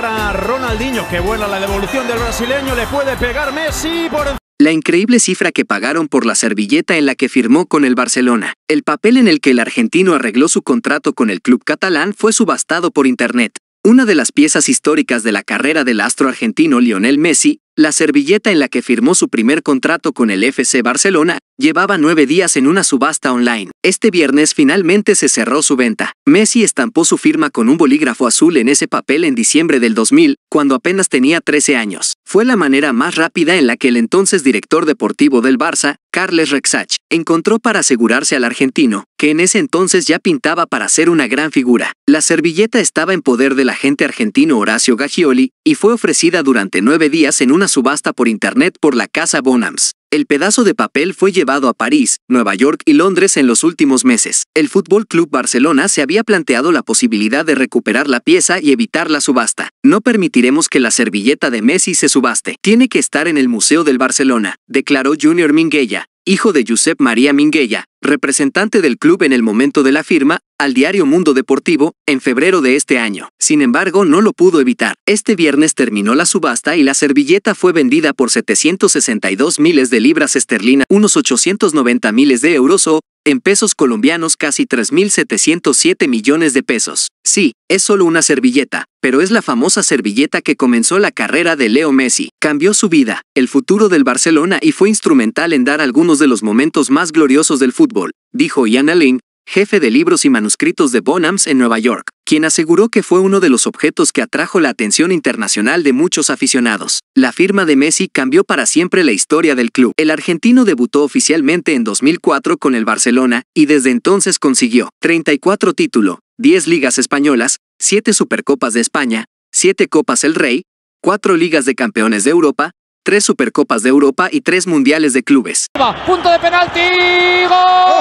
para Ronaldinho, que vuela la devolución del brasileño, le puede pegar Messi por la increíble cifra que pagaron por la servilleta en la que firmó con el Barcelona. El papel en el que el argentino arregló su contrato con el club catalán fue subastado por internet. Una de las piezas históricas de la carrera del astro argentino Lionel Messi la servilleta en la que firmó su primer contrato con el FC Barcelona llevaba nueve días en una subasta online. Este viernes finalmente se cerró su venta. Messi estampó su firma con un bolígrafo azul en ese papel en diciembre del 2000, cuando apenas tenía 13 años fue la manera más rápida en la que el entonces director deportivo del Barça, Carles Rexach, encontró para asegurarse al argentino, que en ese entonces ya pintaba para ser una gran figura. La servilleta estaba en poder del agente argentino Horacio Gagioli y fue ofrecida durante nueve días en una subasta por internet por la casa Bonhams. El pedazo de papel fue llevado a París, Nueva York y Londres en los últimos meses. El Fútbol Club Barcelona se había planteado la posibilidad de recuperar la pieza y evitar la subasta. No permitiremos que la servilleta de Messi se subaste. Tiene que estar en el Museo del Barcelona, declaró Junior Mingueya, hijo de Josep María Mingueya, representante del club en el momento de la firma, al diario Mundo Deportivo en febrero de este año. Sin embargo, no lo pudo evitar. Este viernes terminó la subasta y la servilleta fue vendida por 762 miles de libras esterlinas, unos 890 miles de euros o en pesos colombianos casi 3.707 millones de pesos. Sí, es solo una servilleta, pero es la famosa servilleta que comenzó la carrera de Leo Messi, cambió su vida, el futuro del Barcelona y fue instrumental en dar algunos de los momentos más gloriosos del fútbol, dijo Ian Link, jefe de libros y manuscritos de Bonhams en Nueva York, quien aseguró que fue uno de los objetos que atrajo la atención internacional de muchos aficionados. La firma de Messi cambió para siempre la historia del club. El argentino debutó oficialmente en 2004 con el Barcelona y desde entonces consiguió 34 títulos, 10 ligas españolas, 7 Supercopas de España, 7 Copas El Rey, 4 ligas de campeones de Europa, 3 Supercopas de Europa y 3 Mundiales de Clubes. Punto de penalti,